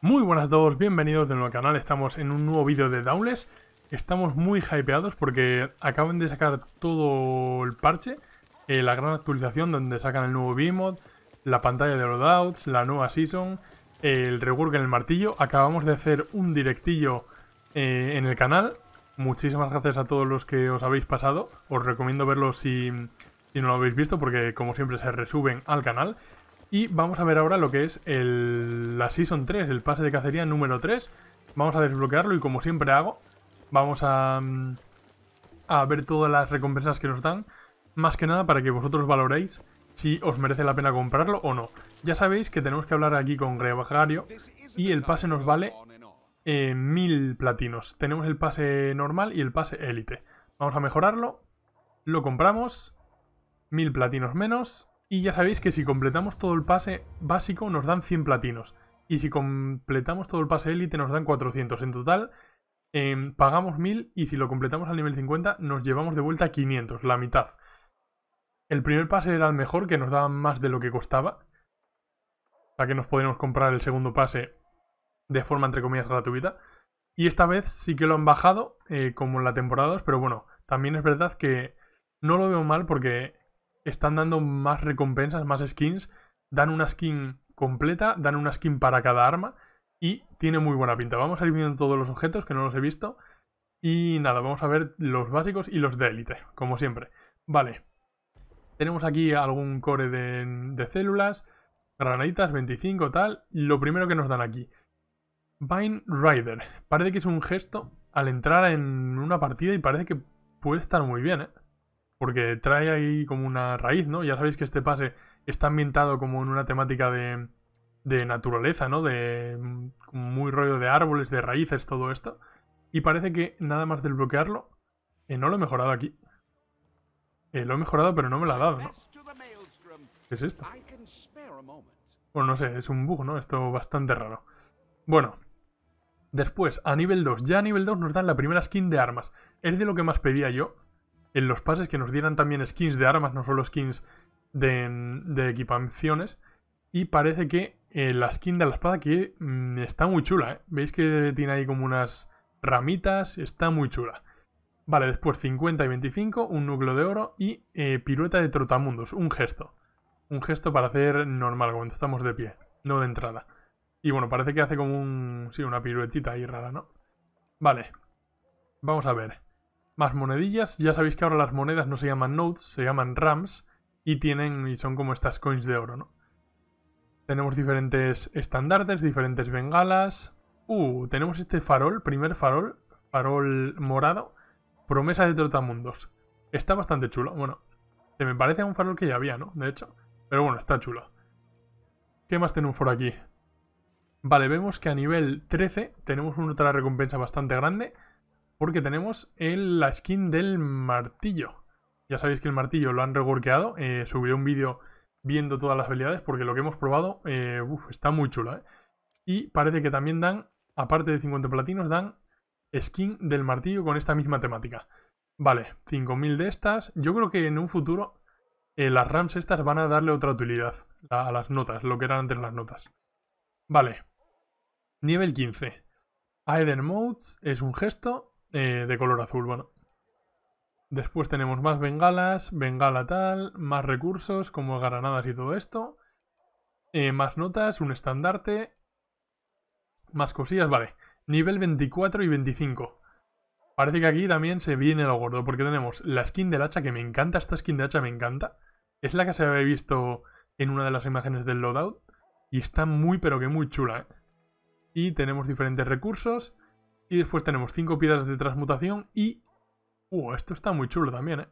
Muy buenas a todos, bienvenidos de nuevo al canal, estamos en un nuevo vídeo de Daules. Estamos muy hypeados porque acaban de sacar todo el parche eh, La gran actualización donde sacan el nuevo B-Mod La pantalla de loadouts, la nueva Season El rework en el martillo Acabamos de hacer un directillo eh, en el canal Muchísimas gracias a todos los que os habéis pasado Os recomiendo verlo si, si no lo habéis visto porque como siempre se resuben al canal y vamos a ver ahora lo que es el, la Season 3, el pase de cacería número 3. Vamos a desbloquearlo y como siempre hago, vamos a, mm, a ver todas las recompensas que nos dan. Más que nada para que vosotros valoréis si os merece la pena comprarlo o no. Ya sabéis que tenemos que hablar aquí con Gregario y el pase nos vale 1000 eh, platinos. Tenemos el pase normal y el pase élite. Vamos a mejorarlo. Lo compramos. 1000 platinos menos. Y ya sabéis que si completamos todo el pase básico nos dan 100 platinos. Y si completamos todo el pase élite nos dan 400. En total em, pagamos 1000 y si lo completamos al nivel 50 nos llevamos de vuelta 500, la mitad. El primer pase era el mejor, que nos daban más de lo que costaba. O sea que nos podríamos comprar el segundo pase de forma entre comillas gratuita. Y esta vez sí que lo han bajado, eh, como en la temporada 2, pero bueno, también es verdad que no lo veo mal porque están dando más recompensas, más skins. Dan una skin completa, dan una skin para cada arma y tiene muy buena pinta. Vamos a ir viendo todos los objetos que no los he visto. Y nada, vamos a ver los básicos y los de élite, como siempre. Vale. Tenemos aquí algún core de, células, granaditas, 25, tal. Lo primero que nos dan aquí. Vine Rider. Parece que es un gesto al entrar en una partida y parece que puede estar muy bien, ¿eh? porque trae ahí como una raíz, ¿no? Ya sabéis que este pase está ambientado como en una temática de, de naturaleza, ¿no? De muy rollo de árboles, de raíces, todo esto. Y parece que nada más desbloquearlo, eh, no lo he mejorado aquí. Eh, lo he mejorado, pero no me lo ha dado, ¿no? ¿Qué es esto? Pues no sé, es un bug, ¿no? Esto bastante raro. Bueno, después, a nivel 2. Ya a nivel 2 nos dan la primera skin de armas. Es de lo que más pedía yo en los pases, que nos dieran también skins de armas, no solo skins de, equipaciones. Y parece que eh, la skin de la espada que mm, está muy chula, ¿eh? Veis que tiene ahí como unas ramitas, está muy chula. Vale, después 50 y 25, un núcleo de oro y eh, pirueta de trotamundos, un gesto. Un gesto para hacer normal cuando estamos de pie, no de entrada. Y bueno, parece que hace como un... sí, una piruetita ahí rara, ¿no? Vale, vamos a ver. Más monedillas. Ya sabéis que ahora las monedas no se llaman notes, se llaman rams. Y tienen y son como estas coins de oro, ¿no? Tenemos diferentes estandartes, diferentes bengalas. Uh, tenemos este farol, primer farol, farol morado. Promesa de Trotamundos. Está bastante chulo. Bueno, se me parece a un farol que ya había, ¿no? De hecho. Pero bueno, está chulo. ¿Qué más tenemos por aquí? Vale, vemos que a nivel 13 tenemos una otra recompensa bastante grande. Porque tenemos el, la skin del martillo. Ya sabéis que el martillo lo han reworkeado. Eh, subiré un vídeo viendo todas las habilidades porque lo que hemos probado eh, está muy chula. Eh. Y parece que también dan, aparte de 50 platinos, dan skin del martillo con esta misma temática. Vale, 5.000 de estas. Yo creo que en un futuro las rams estas van a darle otra utilidad a, las notas, lo que eran antes las notas. Vale. Nivel 15. Aether Modes es un gesto eh, de color azul, bueno. Después tenemos más bengalas, bengala tal, más recursos como granadas y todo esto. Eh, más notas, un estandarte. Más cosillas, vale. Nivel 24 y 25. Parece que aquí también se viene lo gordo, porque tenemos la skin del hacha, que me encanta, esta skin de hacha me encanta. Es la que se había visto en una de las imágenes del loadout. Y está muy, pero que muy chula, eh. Y tenemos diferentes recursos. Y después tenemos 5 piedras de transmutación y... Uh, esto está muy chulo también, ¿eh?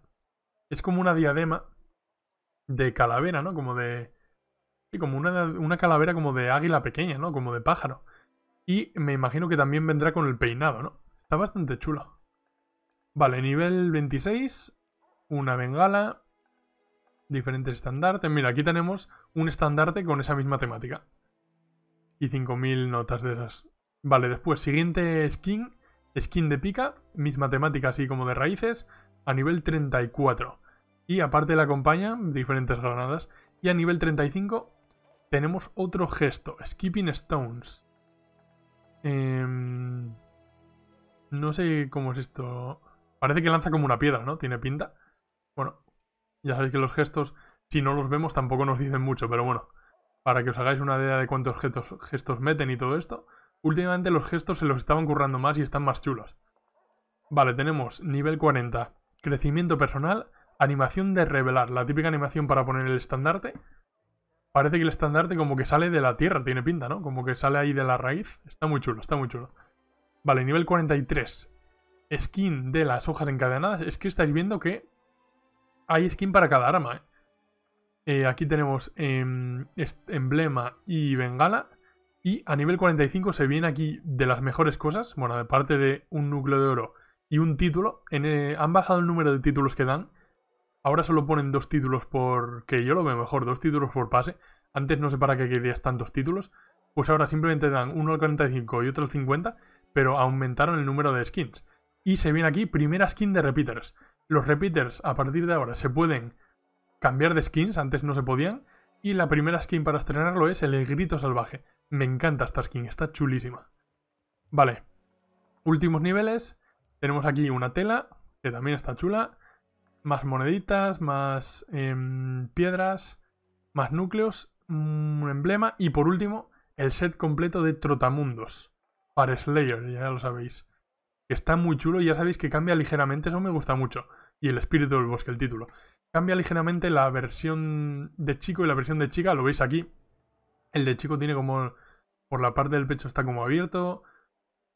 Es como una diadema de calavera, ¿no? Como de... Sí, como una, una calavera como de águila pequeña, ¿no? Como de pájaro. Y me imagino que también vendrá con el peinado, ¿no? Está bastante chulo. Vale, nivel 26. Una bengala. Diferentes estandartes. Mira, aquí tenemos un estandarte con esa misma temática. Y 5.000 notas de esas. Vale, después, siguiente skin, skin de pica, misma temática así como de raíces, a nivel 34. Y aparte la compañía, diferentes granadas. Y a nivel 35 tenemos otro gesto, Skipping Stones. Em, no sé cómo es esto. Parece que lanza como una piedra, ¿no? Tiene pinta. Bueno, ya sabéis que los gestos, si no los vemos, tampoco nos dicen mucho, pero bueno. Para que os hagáis una idea de cuántos gestos, gestos meten y todo esto, Últimamente los gestos se los estaban currando más y están más chulos. Vale, tenemos nivel 40, crecimiento personal, animación de revelar, la típica animación para poner el estandarte. Parece que el estandarte como que sale de la tierra, tiene pinta, ¿no? Como que sale ahí de la raíz. Está muy chulo, está muy chulo. Vale, nivel 43. Skin de las hojas encadenadas. Es que estáis viendo que hay skin para cada arma, ¿eh? Eh, aquí tenemos em, emblema y bengala. Y a nivel 45 se viene aquí de las mejores cosas, bueno, parte de un núcleo de oro y un título, eh, han bajado el número de títulos que dan. Ahora solo ponen dos títulos por... que yo lo veo mejor, dos títulos por pase. Antes no sé para qué querías tantos títulos. Pues ahora simplemente dan uno al 45 y otro al 50, pero aumentaron el número de skins. Y se viene aquí primera skin de repeaters. Los repeaters a partir de ahora se pueden cambiar de skins, antes no se podían. Y la primera skin para estrenarlo es el grito salvaje. Me encanta esta skin, está chulísima. Vale, últimos niveles. Tenemos aquí una tela, que también está chula. Más moneditas, más em, piedras, más núcleos, mm, un emblema. Y por último, el set completo de Trotamundos. Para Slayer, ya lo sabéis. Está muy chulo y ya sabéis que cambia ligeramente, eso me gusta mucho. Y el espíritu del bosque, el título. Cambia ligeramente la versión de chico y la versión de chica, lo veis aquí. El de chico tiene como. Por la parte del pecho está como abierto.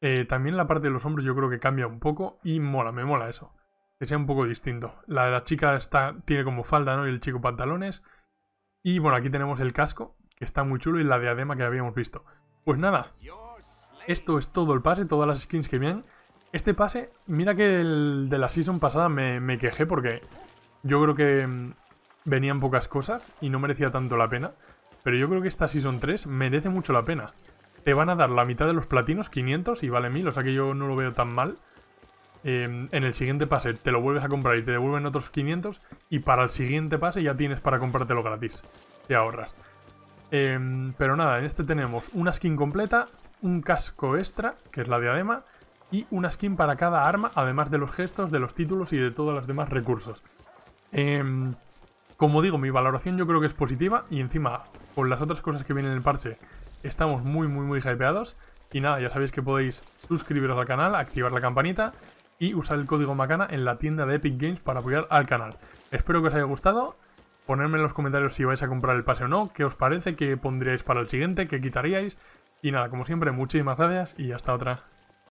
Eh, también la parte de los hombros yo creo que cambia un poco y mola, me mola eso. Que sea un poco distinto. La de la chica está, tiene como falda, ¿no? Y el chico pantalones. Y bueno, aquí tenemos el casco, que está muy chulo, y la diadema que habíamos visto. Pues nada, esto es todo el pase, todas las skins que vienen. Este pase, mira que el de la season pasada me, me quejé porque yo creo que mm, venían pocas cosas y no merecía tanto la pena. Pero yo creo que esta Season 3 merece mucho la pena. Te van a dar la mitad de los platinos, 500, y vale 1000, o sea que yo no lo veo tan mal. Em, en el siguiente pase te lo vuelves a comprar y te devuelven otros 500 y para el siguiente pase ya tienes para comprártelo gratis. Te ahorras. Em, pero nada, en este tenemos una skin completa, un casco extra, que es la diadema, y una skin para cada arma, además de los gestos, de los títulos y de todos los demás recursos. Em, como digo, mi valoración yo creo que es positiva y encima con las otras cosas que vienen en el parche, estamos muy, muy, muy hypeados. Y nada, ya sabéis que podéis suscribiros al canal, activar la campanita y usar el código Macana en la tienda de Epic Games para apoyar al canal. Espero que os haya gustado. Ponedme en los comentarios si vais a comprar el pase o no, qué os parece, qué pondríais para el siguiente, qué quitaríais. Y nada, como siempre, muchísimas gracias y hasta otra.